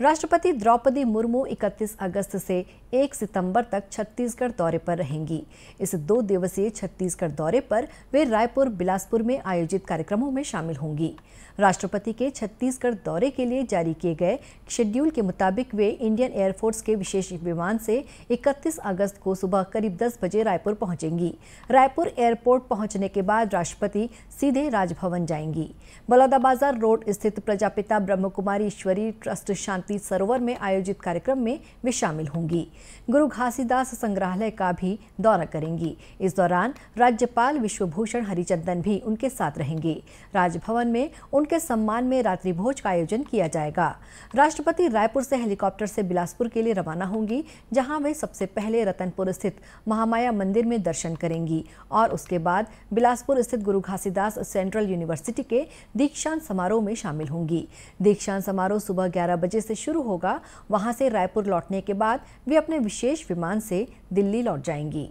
राष्ट्रपति द्रौपदी मुर्मू 31 अगस्त से 1 सितंबर तक छत्तीसगढ़ दौरे पर रहेंगी इस दो दिवसीय छत्तीसगढ़ दौरे पर वे रायपुर बिलासपुर में आयोजित कार्यक्रमों में शामिल होंगी राष्ट्रपति के छत्तीसगढ़ दौरे के लिए जारी किए गए शेड्यूल के मुताबिक वे इंडियन एयरफोर्स के विशेष विमान से 31 अगस्त को सुबह करीब 10 बजे रायपुर पहुंचेंगी रायपुर एयरपोर्ट पहुंचने के बाद राष्ट्रपति सीधे राजभवन जाएंगी बलौदाबाजार रोड स्थित प्रजापिता ब्रह्मकुमारी ईश्वरी ट्रस्ट शांति भारती सरोवर में आयोजित कार्यक्रम में वे शामिल होंगी गुरु घासीदास संग्रहालय का भी दौरा करेंगी इस दौरान राज्यपाल विश्वभूषण हरिचंदन भी उनके साथ रहेंगे राजभवन में उनके सम्मान में रात्रि भोज का आयोजन किया जाएगा राष्ट्रपति रायपुर से हेलीकॉप्टर से बिलासपुर के लिए रवाना होंगी जहाँ वे सबसे पहले रतनपुर स्थित महामाया मंदिर में दर्शन करेंगी और उसके बाद बिलासपुर स्थित गुरु घासीदास सेंट्रल यूनिवर्सिटी के दीक्षांत समारोह में शामिल होंगी दीक्षांत समारोह सुबह ग्यारह बजे से शुरू होगा वहां से रायपुर लौटने के बाद वे अपने विशेष विमान से दिल्ली लौट जाएंगी